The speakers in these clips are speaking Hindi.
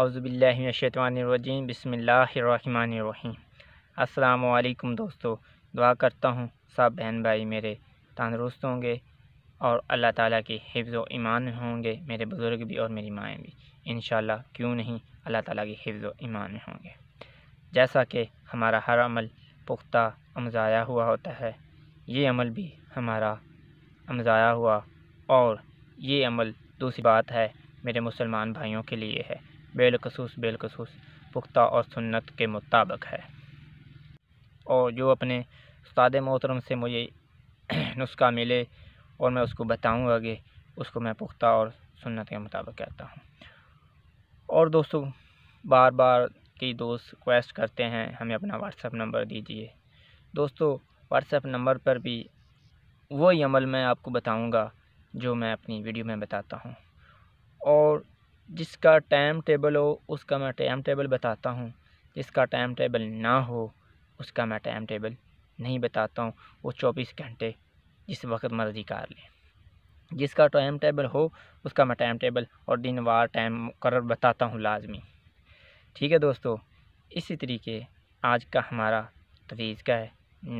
अवज़बिल्लिनशैतवानरजीम बसमीम अल्लाम दोस्तों दुआ करता हूँ सब बहन भाई मेरे तंदरुस्त होंगे और अल्लाह ताला के हिफ्ज़ ईमान में होंगे मेरे बुज़ुर्ग भी और मेरी माएँ भी इन क्यों नहीं अल्लाह ताला के हिफ्ज़ ईमान में होंगे जैसा कि हमारा हर अमल पुख्ता अमजाया हुआ होता है ये अमल भी हमारा अमजाया हुआ और ये अमल दूसरी बात है मेरे मुसलमान भाइयों के लिए है बेलकसूस बेलकसूस पुख्ता और सुन्नत के मुताबिक है और जो अपने उस्ताद मोहतरम से मुझे नुस्खा मिले और मैं उसको बताऊँ आगे उसको मैं पुख्ता और सुन्नत के मुताबिक कहता हूँ और दोस्तों बार बार कई दोस्त रिक्वेस्ट करते हैं हमें अपना व्हाट्सअप नंबर दीजिए दोस्तों व्हाट्सएप नंबर पर भी वही अमल मैं आपको बताऊंगा जो मैं अपनी वीडियो में बताता हूँ और जिसका टाइम टेबल हो उसका मैं टाइम टेबल बताता हूँ जिसका टाइम टेबल ना हो उसका मैं टाइम टेबल नहीं बताता हूँ वो चौबीस घंटे जिस वक्त मर्ज़ी कर लें जिसका टाइम टेबल हो उसका मैं टाइम टेबल और दिन वार टाइम कर बताता हूँ लाजमी ठीक है दोस्तों इसी तरीके आज का हमारा तवीज़ का है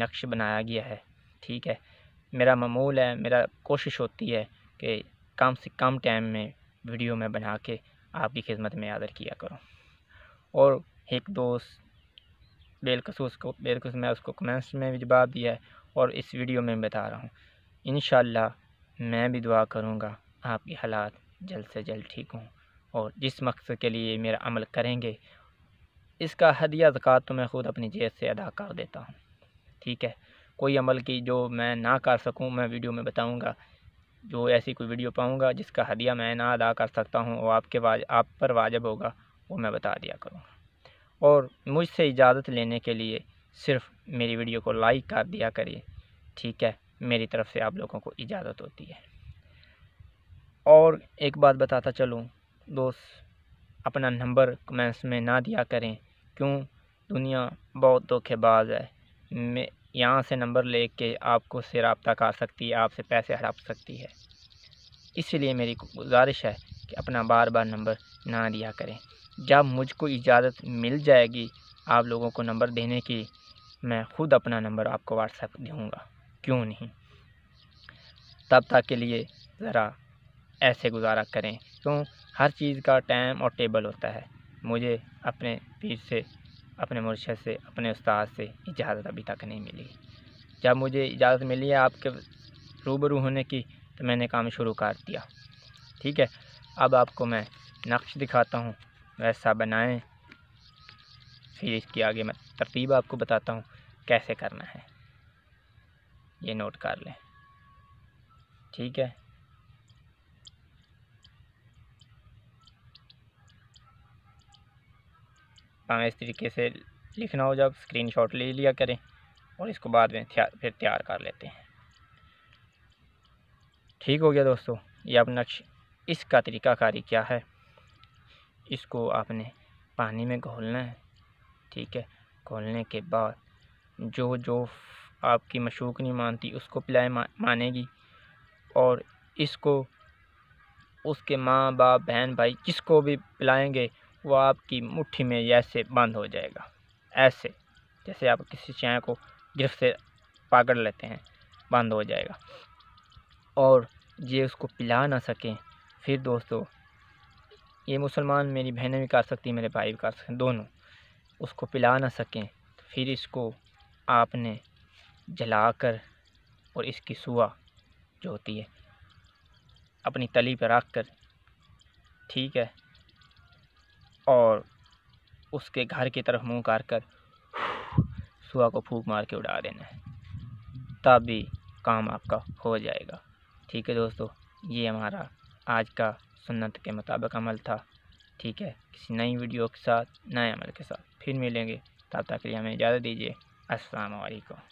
नक्श बनाया गया है ठीक है मेरा मामूल है मेरा कोशिश होती है कि कम से कम टाइम में वीडियो में बना के आपकी खिदमत में आदर किया करूँ और एक दोस्त बेलकसूस को बेलकसूस मैं उसको कमेंट्स में भी जवाब दिया है और इस वीडियो में बता रहा हूँ इन मैं भी दुआ करूँगा आपके हालात जल्द से जल्द ठीक हों और जिस मकसद के लिए मेरा अमल करेंगे इसका हदिया ज़क़ात तो मैं ख़ुद अपनी जेब से अदा कर देता हूँ ठीक है कोई अमल की जो मैं ना कर सकूँ मैं वीडियो में बताऊँगा जो ऐसी कोई वीडियो पाऊँगा जिसका हदिया मैं ना अदा कर सकता हूँ वो आपके वाज आप पर वाजब होगा वो मैं बता दिया करूँगा और मुझसे इजाज़त लेने के लिए सिर्फ मेरी वीडियो को लाइक कर दिया करिए ठीक है मेरी तरफ़ से आप लोगों को इजाज़त होती है और एक बात बताता चलूँ दोस्त अपना नंबर कमेंट्स में ना दिया करें क्यों दुनिया बहुत धोखेबाज है मैं यहाँ से नंबर ले के आपको से रबता कर सकती है आपसे पैसे हड़प सकती है इसलिए मेरी गुजारिश है कि अपना बार बार नंबर ना दिया करें जब मुझको इजाज़त मिल जाएगी आप लोगों को नंबर देने की मैं खुद अपना नंबर आपको व्हाट्सएप दूँगा क्यों नहीं तब तक के लिए ज़रा ऐसे गुजारा करें क्यों हर चीज़ का टाइम और टेबल होता है मुझे अपने पीर से अपने मुर्शद से अपने उस्ताद से इजाज़त अभी तक नहीं मिली जब मुझे इजाज़त मिली है आपके रूबरू होने की तो मैंने काम शुरू कर दिया ठीक है अब आपको मैं नक्श दिखाता हूँ वैसा बनाएं फिर इसकी आगे मैं तरतीब आपको बताता हूँ कैसे करना है ये नोट कर लें ठीक है भावें हाँ, इस तरीके से लिखना हो जब स्क्रीनशॉट ले लिया करें और इसको बाद में फिर तैयार कर लेते हैं ठीक हो गया दोस्तों ये अब नक्श इसका तरीकाकारी क्या है इसको आपने पानी में घोलना है ठीक है घोलने के बाद जो जो आपकी मशूक नहीं मानती उसको पिलाए मानेगी और इसको उसके माँ बाप बहन भाई जिसको भी पिलाएंगे वो आपकी मुट्ठी में ऐसे बंद हो जाएगा ऐसे जैसे आप किसी चाय को गिरफ्त से पाकड़ लेते हैं बंद हो जाएगा और ये उसको पिला ना सकें फिर दोस्तों ये मुसलमान मेरी बहनें भी कर सकती हैं मेरे भाई भी कर सकते दोनों उसको पिला ना सकें तो फिर इसको आपने जलाकर और इसकी सुआ जो होती है अपनी तली पर रख कर ठीक है और उसके घर की तरफ मुंह कर कर सुआ को फूक मार के उड़ा देना है तब भी काम आपका हो जाएगा ठीक है दोस्तों ये हमारा आज का सुन्नत के मुताबिक अमल था ठीक है किसी नई वीडियो के साथ नए अमल के साथ फिर मिलेंगे तब तक के लिए हमें इजाज़त दीजिए असलकम